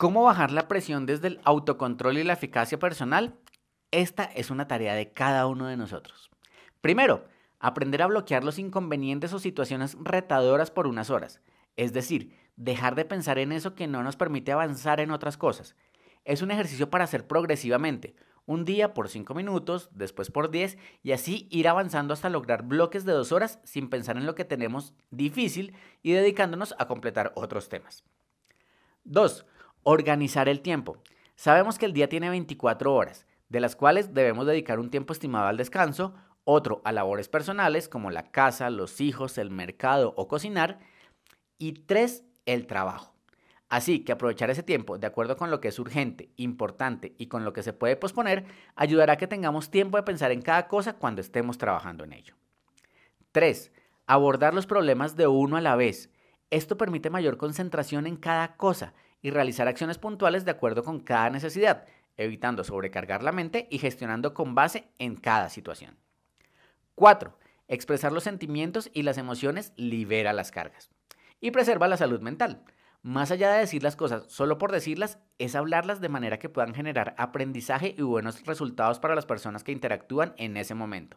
¿Cómo bajar la presión desde el autocontrol y la eficacia personal? Esta es una tarea de cada uno de nosotros. Primero, aprender a bloquear los inconvenientes o situaciones retadoras por unas horas, es decir, dejar de pensar en eso que no nos permite avanzar en otras cosas. Es un ejercicio para hacer progresivamente, un día por 5 minutos, después por 10 y así ir avanzando hasta lograr bloques de 2 horas sin pensar en lo que tenemos difícil y dedicándonos a completar otros temas. 2. Organizar el tiempo. Sabemos que el día tiene 24 horas, de las cuales debemos dedicar un tiempo estimado al descanso, otro a labores personales como la casa, los hijos, el mercado o cocinar, y tres, el trabajo. Así que aprovechar ese tiempo de acuerdo con lo que es urgente, importante y con lo que se puede posponer ayudará a que tengamos tiempo de pensar en cada cosa cuando estemos trabajando en ello. 3. Abordar los problemas de uno a la vez. Esto permite mayor concentración en cada cosa y realizar acciones puntuales de acuerdo con cada necesidad, evitando sobrecargar la mente y gestionando con base en cada situación. 4. Expresar los sentimientos y las emociones libera las cargas y preserva la salud mental. Más allá de decir las cosas solo por decirlas, es hablarlas de manera que puedan generar aprendizaje y buenos resultados para las personas que interactúan en ese momento.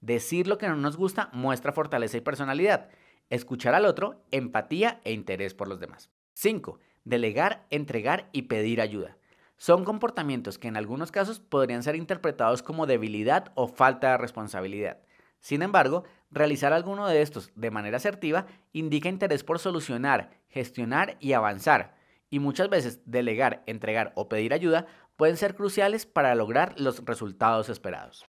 Decir lo que no nos gusta muestra fortaleza y personalidad. Escuchar al otro, empatía e interés por los demás. 5 delegar, entregar y pedir ayuda. Son comportamientos que en algunos casos podrían ser interpretados como debilidad o falta de responsabilidad. Sin embargo, realizar alguno de estos de manera asertiva indica interés por solucionar, gestionar y avanzar. Y muchas veces delegar, entregar o pedir ayuda pueden ser cruciales para lograr los resultados esperados.